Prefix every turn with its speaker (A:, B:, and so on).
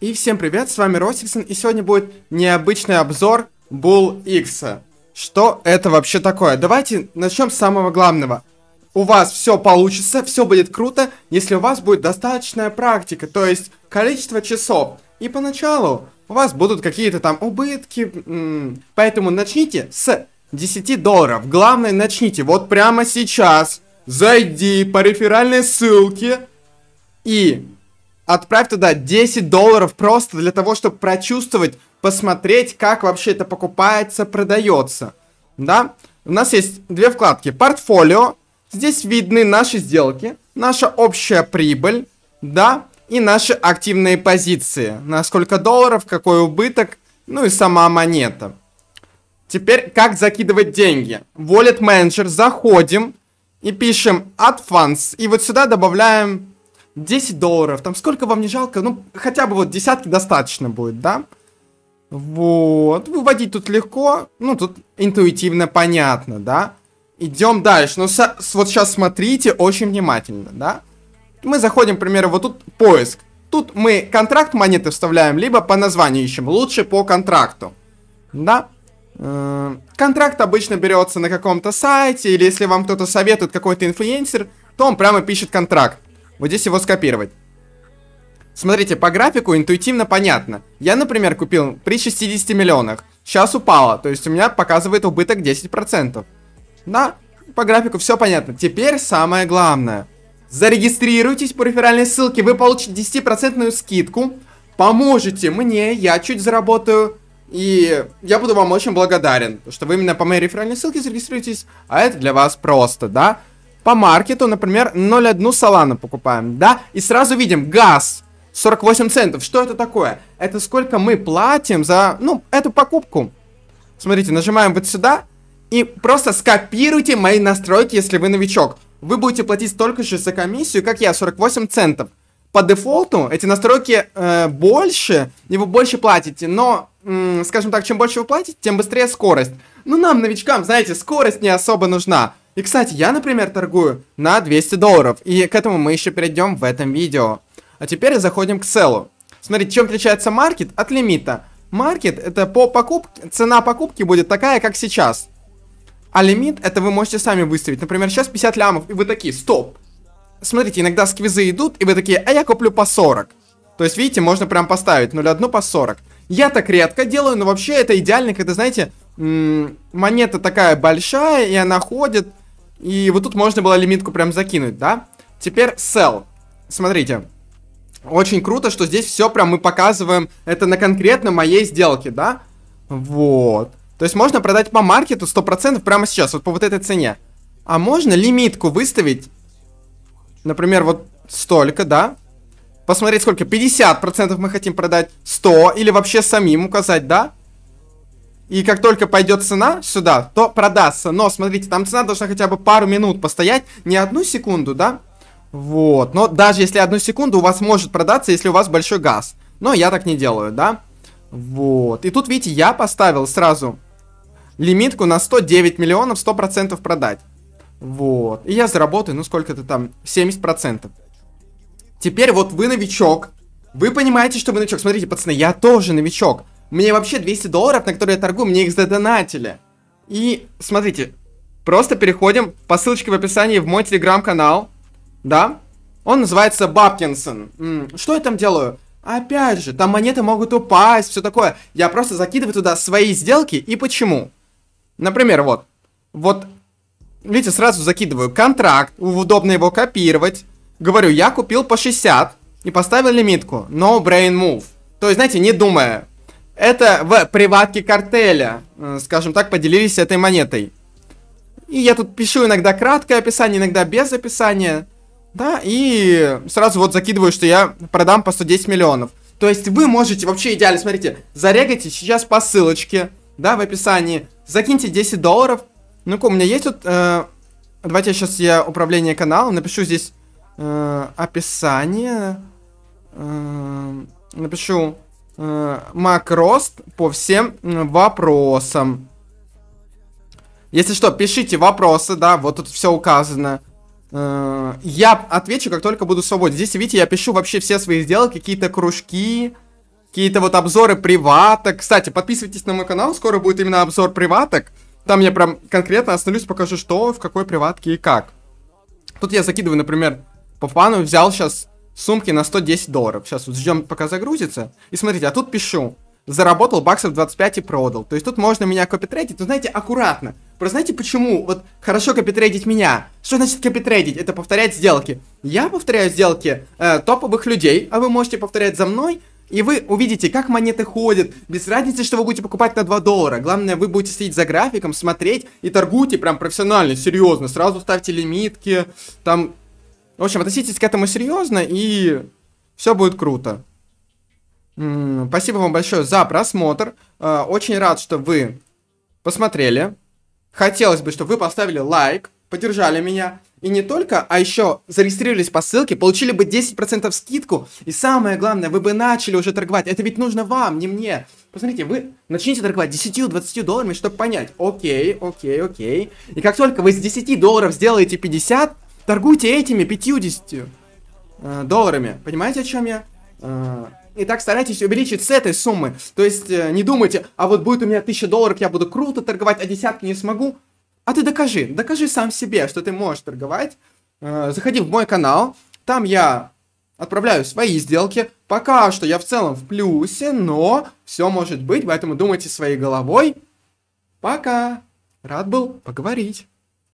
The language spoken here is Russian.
A: И всем привет, с вами Росиксон, и сегодня будет необычный обзор Bull X. Что это вообще такое? Давайте начнем с самого главного. У вас все получится, все будет круто, если у вас будет достаточная практика, то есть количество часов. И поначалу у вас будут какие-то там убытки, поэтому начните с 10 долларов. Главное, начните вот прямо сейчас. Зайди по реферальной ссылке и Отправь туда 10 долларов просто для того, чтобы прочувствовать, посмотреть, как вообще это покупается, продается. Да? У нас есть две вкладки. Портфолио. Здесь видны наши сделки, наша общая прибыль, да, и наши активные позиции. На сколько долларов, какой убыток, ну и сама монета. Теперь, как закидывать деньги. Wallet Manager заходим и пишем Add Funds. И вот сюда добавляем 10 долларов, там сколько вам не жалко, ну, хотя бы вот десятки достаточно будет, да? Вот, выводить тут легко, ну, тут интуитивно понятно, да? Идем дальше, ну, со, вот сейчас смотрите очень внимательно, да? Мы заходим, к примеру, вот тут поиск. Тут мы контракт монеты вставляем, либо по названию ищем, лучше по контракту, да? Эм, контракт обычно берется на каком-то сайте, или если вам кто-то советует, какой-то инфлюенсер, то он прямо пишет контракт. Вот здесь его скопировать. Смотрите, по графику интуитивно понятно. Я, например, купил при 60 миллионах. Сейчас упало, то есть у меня показывает убыток 10%. Да, по графику все понятно. Теперь самое главное. Зарегистрируйтесь по реферальной ссылке, вы получите 10% скидку. Поможете мне, я чуть заработаю. И я буду вам очень благодарен, что вы именно по моей реферальной ссылке зарегистрируетесь, а это для вас просто, да? по маркету, например, 0,1 салана покупаем, да, и сразу видим газ 48 центов. Что это такое? Это сколько мы платим за, ну, эту покупку. Смотрите, нажимаем вот сюда, и просто скопируйте мои настройки, если вы новичок. Вы будете платить столько же за комиссию, как я, 48 центов. По дефолту эти настройки э, больше, и вы больше платите, но, скажем так, чем больше вы платите, тем быстрее скорость. Ну, нам, новичкам, знаете, скорость не особо нужна. И, кстати, я, например, торгую на 200 долларов, и к этому мы еще перейдем в этом видео. А теперь заходим к целу. Смотрите, чем отличается маркет от лимита. Маркет это по покупке, цена покупки будет такая, как сейчас. А лимит это вы можете сами выставить. Например, сейчас 50 лямов, и вы такие, стоп. Смотрите, иногда сквизы идут, и вы такие, а я куплю по 40. То есть, видите, можно прям поставить 0,1 по 40. Я так редко делаю, но вообще это идеально, когда, знаете, монета такая большая, и она ходит, и вот тут можно было лимитку прям закинуть, да? Теперь sell. Смотрите. Очень круто, что здесь все прям мы показываем это на конкретно моей сделке, да? Вот. То есть можно продать по маркету 100% прямо сейчас, вот по вот этой цене. А можно лимитку выставить, например, вот столько, да? Посмотреть сколько, 50% мы хотим продать, 100 или вообще самим указать, да? И как только пойдет цена сюда, то продастся. Но, смотрите, там цена должна хотя бы пару минут постоять. Не одну секунду, да? Вот. Но даже если одну секунду, у вас может продаться, если у вас большой газ. Но я так не делаю, да? Вот. И тут, видите, я поставил сразу лимитку на 109 миллионов 100% продать. Вот. И я заработаю, ну сколько-то там, 70%. Теперь вот вы новичок. Вы понимаете, что вы новичок. Смотрите, пацаны, я тоже новичок. Мне вообще 200 долларов, на которые я торгую, мне их задонатили. И смотрите, просто переходим по ссылочке в описании в мой телеграм-канал. Да? Он называется Бабкинсон. Что я там делаю? Опять же, там монеты могут упасть, все такое. Я просто закидываю туда свои сделки и почему. Например, вот. Вот, видите, сразу закидываю контракт, удобно его копировать. Говорю, я купил по 60 и поставил лимитку. No brain move. То есть, знаете, не думая, это в приватке картеля, э, скажем так, поделились этой монетой. И я тут пишу иногда краткое описание, иногда без описания. Да, и сразу вот закидываю, что я продам по 110 миллионов. То есть вы можете вообще идеально, смотрите, зарегайте сейчас по ссылочке, да, в описании. Закиньте 10 долларов. Ну-ка, у меня есть вот... Э, давайте я сейчас я управление канала напишу здесь э, описание. Э, напишу Э, макрост по всем вопросам. Если что, пишите вопросы, да, вот тут все указано. Э, я отвечу, как только буду свободен. Здесь, видите, я пишу вообще все свои сделки, какие-то кружки, какие-то вот обзоры приваток. Кстати, подписывайтесь на мой канал, скоро будет именно обзор приваток. Там я прям конкретно остановлюсь, покажу, что, в какой приватке и как. Тут я закидываю, например, по фану взял сейчас сумки на 110 долларов. Сейчас вот ждем, пока загрузится. И смотрите, а тут пишу. Заработал баксов 25 и продал. То есть тут можно меня копитрейдить, но знаете, аккуратно. Просто знаете почему? Вот хорошо копитрейдить меня. Что значит копитрейдить? Это повторять сделки. Я повторяю сделки э, топовых людей, а вы можете повторять за мной. И вы увидите, как монеты ходят, без разницы, что вы будете покупать на 2 доллара. Главное, вы будете следить за графиком, смотреть и торгуйте прям профессионально, серьезно. Сразу ставьте лимитки, там в общем, относитесь к этому серьезно, и все будет круто. Спасибо вам большое за просмотр. Э, очень рад, что вы посмотрели. Хотелось бы, чтобы вы поставили лайк, поддержали меня. И не только, а еще зарегистрировались по ссылке, получили бы 10% скидку. И самое главное, вы бы начали уже торговать. Это ведь нужно вам, не мне. Посмотрите, вы начните торговать 10-20 долларами, чтобы понять, окей, окей, окей. И как только вы с 10 долларов сделаете 50, Торгуйте этими 50 э, долларами. Понимаете, о чем я? Э, и так старайтесь увеличить с этой суммы. То есть э, не думайте, а вот будет у меня 1000 долларов, я буду круто торговать, а десятки не смогу. А ты докажи, докажи сам себе, что ты можешь торговать. Э, заходи в мой канал, там я отправляю свои сделки. Пока что я в целом в плюсе, но все может быть, поэтому думайте своей головой. Пока! Рад был поговорить.